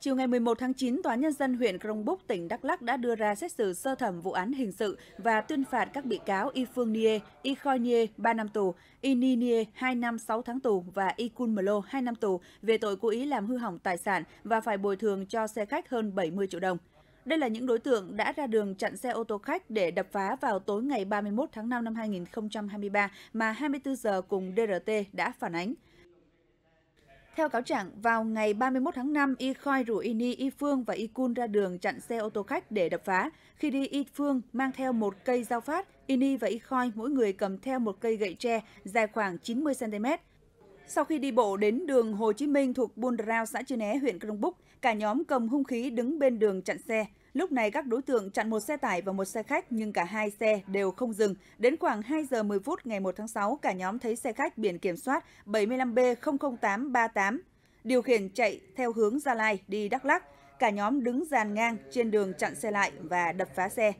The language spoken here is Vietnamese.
Chiều ngày 11 tháng 9, Tòa Nhân dân huyện Krông Búc, tỉnh Đắk Lắc đã đưa ra xét xử sơ thẩm vụ án hình sự và tuyên phạt các bị cáo Y Phương Nie, Y Khoi Nie 3 năm tù, Y Ni Nie 2 năm 6 tháng tù và Y Kun Mlo 2 năm tù về tội cố ý làm hư hỏng tài sản và phải bồi thường cho xe khách hơn 70 triệu đồng. Đây là những đối tượng đã ra đường chặn xe ô tô khách để đập phá vào tối ngày 31 tháng 5 năm 2023 mà 24 giờ cùng DRT đã phản ánh. Theo cáo trạng, vào ngày 31 tháng 5, Y Khoi rủ Y Ni, Y Phương và Y Kun ra đường chặn xe ô tô khách để đập phá. Khi đi, Y Phương mang theo một cây dao phát, Y Ni và Y Khoi mỗi người cầm theo một cây gậy tre dài khoảng 90cm. Sau khi đi bộ đến đường Hồ Chí Minh thuộc Buôn Rao, xã Chư Né, huyện Krông Búc, cả nhóm cầm hung khí đứng bên đường chặn xe. Lúc này các đối tượng chặn một xe tải và một xe khách nhưng cả hai xe đều không dừng. Đến khoảng 2 giờ 10 phút ngày 1 tháng 6, cả nhóm thấy xe khách biển kiểm soát 75B00838 điều khiển chạy theo hướng Gia Lai đi Đắk Lắk. Cả nhóm đứng dàn ngang trên đường chặn xe lại và đập phá xe.